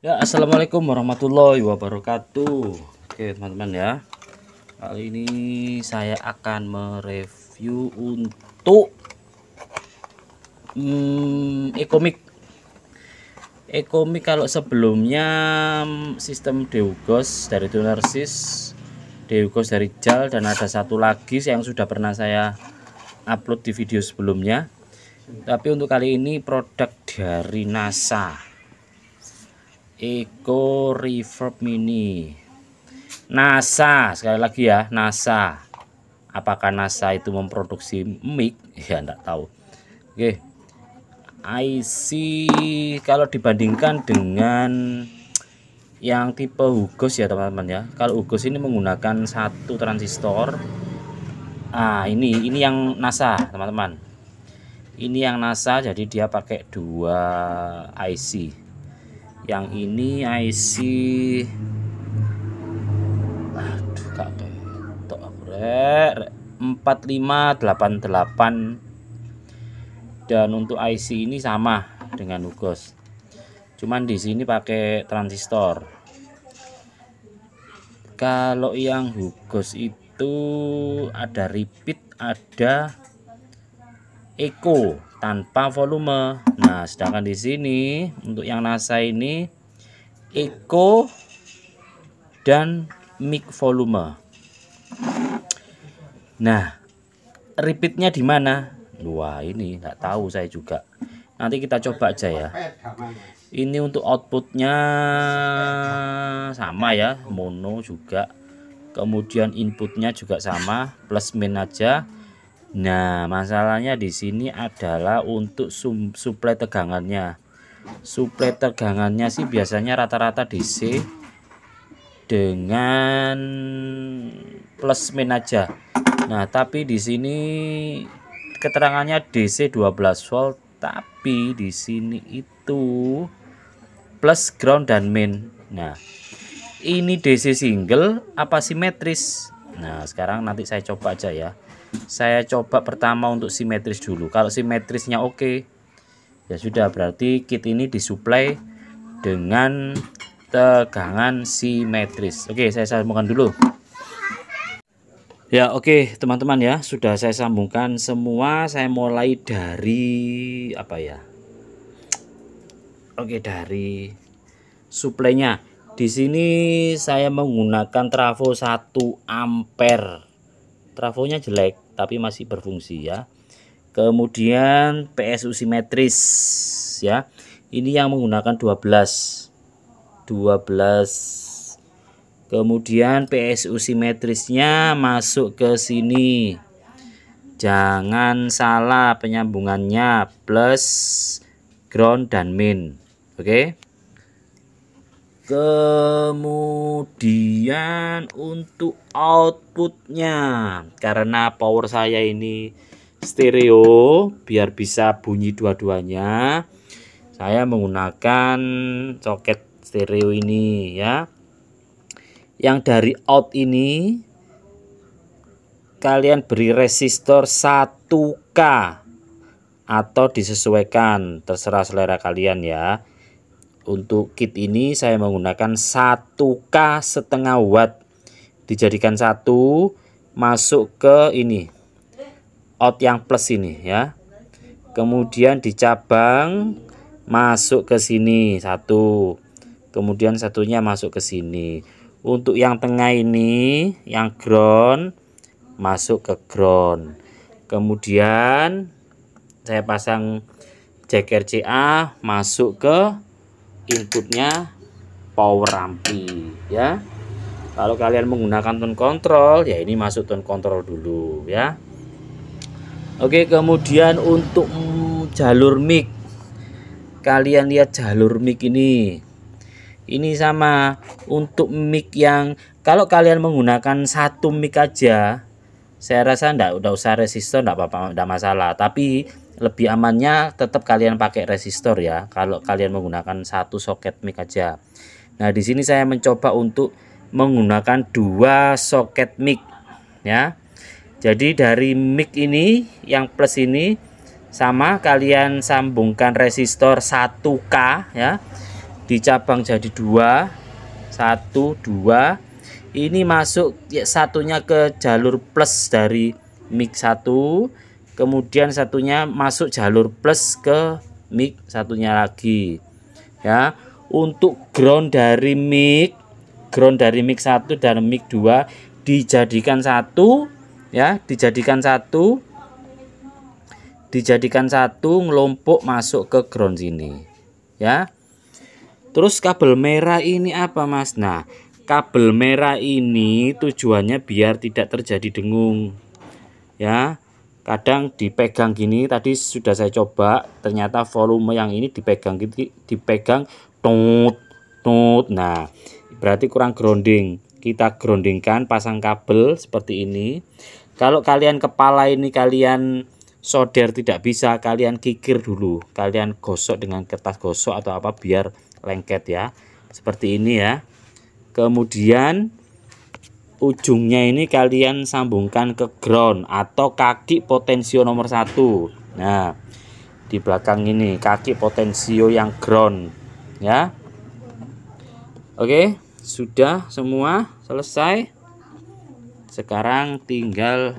Ya, assalamualaikum warahmatullahi wabarakatuh. Oke, teman-teman ya. Kali ini saya akan mereview untuk hmm, Ekomik kalau sebelumnya sistem Deugos dari Tunersis, Deugos dari Jal dan ada satu lagi yang sudah pernah saya upload di video sebelumnya. Tapi untuk kali ini produk dari NASA Eco Reverb Mini NASA sekali lagi ya NASA apakah NASA itu memproduksi mic ya enggak tahu oke IC kalau dibandingkan dengan yang tipe Hugos ya teman-teman ya kalau Hugos ini menggunakan satu transistor ah ini ini yang NASA teman-teman ini yang NASA jadi dia pakai dua IC yang ini IC aduh kak ketok rek 4588 dan untuk IC ini sama dengan Hugos cuman di sini pakai transistor kalau yang Hugos itu ada repeat ada echo tanpa volume. Nah, sedangkan di sini untuk yang NASA ini eco dan mic volume. Nah, repeatnya di mana? Wah, ini nggak tahu saya juga. Nanti kita coba aja ya. Ini untuk outputnya sama ya, mono juga. Kemudian inputnya juga sama, plus min aja. Nah, masalahnya di sini adalah untuk suplai tegangannya. Suplai tegangannya sih biasanya rata-rata DC dengan plus min aja. Nah, tapi di sini keterangannya DC 12 volt, tapi di sini itu plus ground dan min. Nah, ini DC single apa simetris? Nah, sekarang nanti saya coba aja ya saya coba pertama untuk simetris dulu kalau simetrisnya oke ya sudah berarti kit ini disuplai dengan tegangan simetris oke saya sambungkan dulu ya oke teman-teman ya sudah saya sambungkan semua saya mulai dari apa ya oke okay, dari suplainya di sini saya menggunakan trafo 1 ampere trafonya jelek tapi masih berfungsi ya kemudian PSU simetris ya ini yang menggunakan 12 12 kemudian PSU simetrisnya masuk ke sini jangan salah penyambungannya plus ground dan min oke okay? kemudian untuk outputnya karena power saya ini stereo biar bisa bunyi dua-duanya saya menggunakan soket stereo ini ya yang dari out ini kalian beri resistor 1K atau disesuaikan terserah selera kalian ya untuk kit ini saya menggunakan 1K setengah watt. Dijadikan satu masuk ke ini out yang plus ini ya. Kemudian di cabang masuk ke sini satu. Kemudian satunya masuk ke sini. Untuk yang tengah ini yang ground masuk ke ground. Kemudian saya pasang jack RCA masuk ke inputnya power ampli ya kalau kalian menggunakan tone control ya ini masuk tone control dulu ya Oke kemudian untuk jalur mic kalian lihat jalur mic ini ini sama untuk mic yang kalau kalian menggunakan satu mic aja saya rasa enggak udah usah resistor enggak apa-apa enggak masalah tapi lebih amannya tetap kalian pakai resistor ya kalau kalian menggunakan satu soket mic aja nah di sini saya mencoba untuk menggunakan dua soket mic ya jadi dari mic ini yang plus ini sama kalian sambungkan resistor 1K ya di cabang jadi dua satu dua ini masuk ya, satunya ke jalur plus dari mic satu kemudian satunya masuk jalur plus ke mic satunya lagi ya untuk ground dari mic ground dari mic 1 dan mic 2 dijadikan satu ya dijadikan satu dijadikan satu ngelompok masuk ke ground sini ya terus kabel merah ini apa mas nah kabel merah ini tujuannya biar tidak terjadi dengung ya kadang dipegang gini tadi sudah saya coba ternyata volume yang ini dipegang gitu dipegang tut tut nah berarti kurang grounding kita groundingkan pasang kabel seperti ini kalau kalian kepala ini kalian solder tidak bisa kalian kikir dulu kalian gosok dengan kertas gosok atau apa biar lengket ya seperti ini ya kemudian ujungnya ini kalian sambungkan ke ground atau kaki potensio nomor satu nah di belakang ini kaki potensio yang ground ya oke sudah semua selesai sekarang tinggal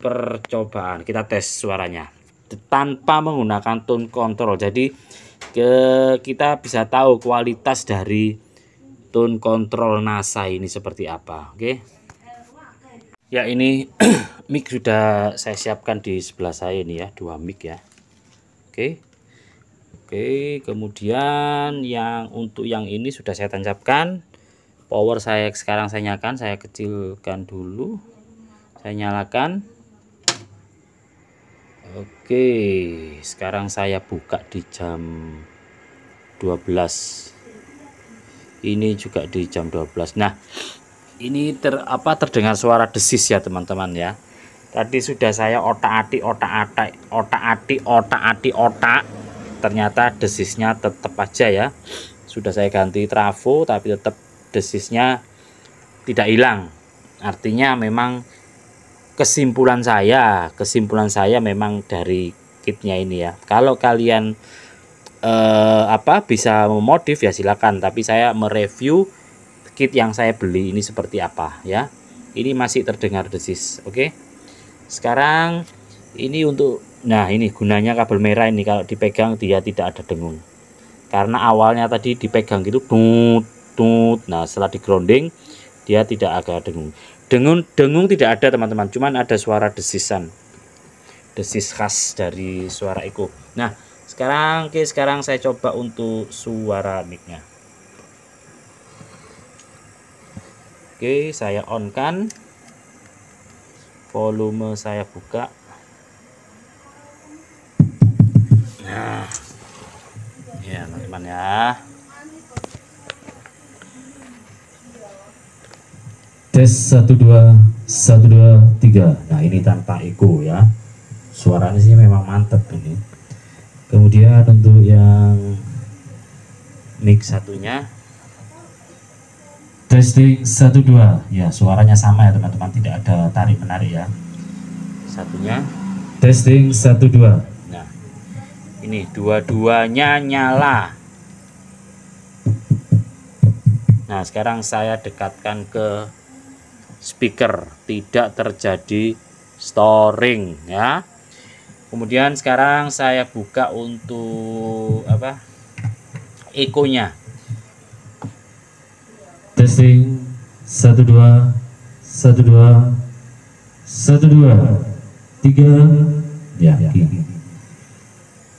percobaan kita tes suaranya tanpa menggunakan tone control jadi ke, kita bisa tahu kualitas dari tune kontrol NASA ini seperti apa oke okay? ya ini mic sudah saya siapkan di sebelah saya ini ya dua mic ya oke okay. oke okay, kemudian yang untuk yang ini sudah saya tancapkan power saya sekarang saya nyalakan saya kecilkan dulu saya nyalakan Oke, sekarang saya buka di jam 12 ini juga di jam 12 nah ini ter apa terdengar suara desis ya teman-teman ya tadi sudah saya otak-atik otak-atik otak-atik otak-atik otak ternyata desisnya tetap aja ya sudah saya ganti trafo tapi tetap desisnya tidak hilang artinya memang kesimpulan saya kesimpulan saya memang dari kitnya ini ya kalau kalian eh, apa bisa memodif ya silakan tapi saya mereview kit yang saya beli ini seperti apa ya ini masih terdengar desis oke sekarang ini untuk nah ini gunanya kabel merah ini kalau dipegang dia tidak ada dengung karena awalnya tadi dipegang gitu tut tut nah setelah di grounding dia tidak agak dengung dengung dengung tidak ada teman-teman cuman ada suara desisan desis khas dari suara eko nah sekarang oke okay, sekarang saya coba untuk suara micnya oke okay, saya on kan volume saya buka nah ya teman-teman ya tes satu dua satu dua tiga, nah ini tanpa ego ya suaranya sih memang mantep ini kemudian untuk yang mic satunya testing satu dua ya suaranya sama ya teman-teman tidak ada tarik menarik ya satunya testing satu dua nah ini dua-duanya nyala nah sekarang saya dekatkan ke speaker tidak terjadi storing ya kemudian sekarang saya buka untuk apa ekonya testing satu dua satu dua satu dua tiga ya, ya.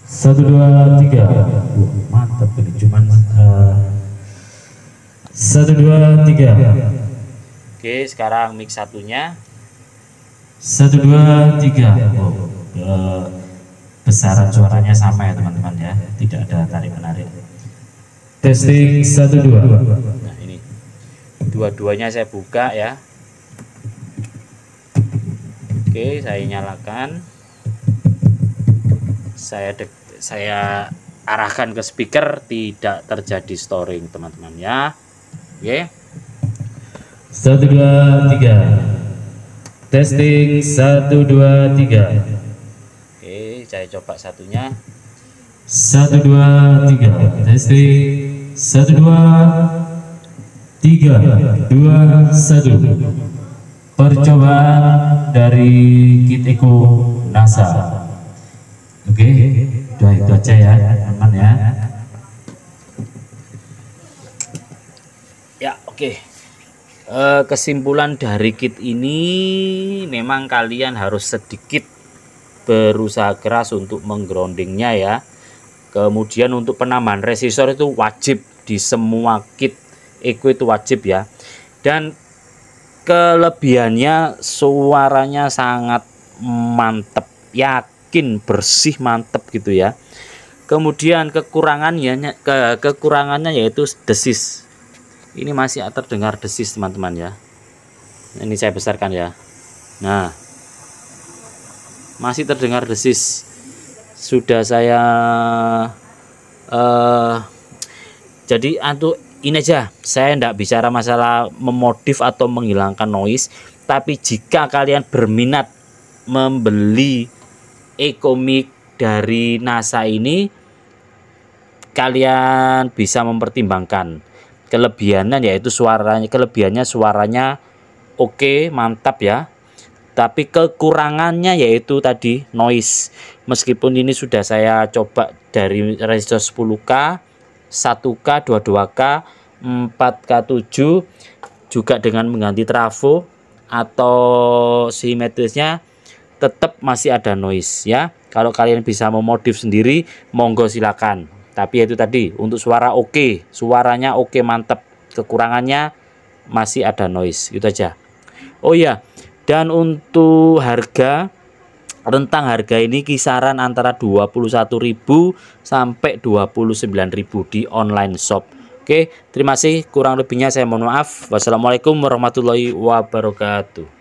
satu dua tiga oh, mantap ini cuman eh, satu dua tiga ya. oke sekarang mix satunya satu dua tiga oh besaran suaranya sama ya teman-teman ya tidak ada tarik menarik testing satu dua nah ini dua-duanya saya buka ya oke saya nyalakan saya dek, saya arahkan ke speaker tidak terjadi storing teman-teman ya oke satu dua tiga testing satu dua tiga saya coba satunya satu dua tiga testing satu dua tiga dua satu percobaan dari kit Eko NASA oke okay. dua itu aja ya aman ya ya oke okay. Eh, kesimpulan dari kit ini memang kalian harus sedikit berusaha keras untuk menggroundingnya ya kemudian untuk penamaan resistor itu wajib di semua kit eco itu wajib ya dan kelebihannya suaranya sangat mantep yakin bersih mantep gitu ya kemudian kekurangannya ke, kekurangannya yaitu desis ini masih terdengar desis teman-teman ya ini saya besarkan ya nah masih terdengar desis sudah saya uh, jadi antu ini aja saya tidak bicara masalah memodif atau menghilangkan noise tapi jika kalian berminat membeli ekomik dari NASA ini kalian bisa mempertimbangkan kelebihannya yaitu suaranya kelebihannya suaranya oke okay, mantap ya tapi kekurangannya yaitu tadi noise meskipun ini sudah saya coba dari resistor 10K 1K 22K 4K7 juga dengan mengganti trafo atau simetrisnya tetap masih ada noise ya kalau kalian bisa memodif sendiri monggo silakan tapi itu tadi untuk suara oke okay. suaranya oke okay, mantap kekurangannya masih ada noise itu aja oh iya yeah dan untuk harga rentang harga ini kisaran antara 21.000 sampai 29.000 di online shop Oke terima kasih kurang lebihnya saya mohon maaf wassalamualaikum warahmatullahi wabarakatuh